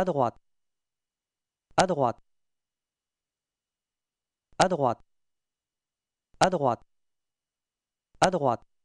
À droite. À droite. À droite. À droite. À droite.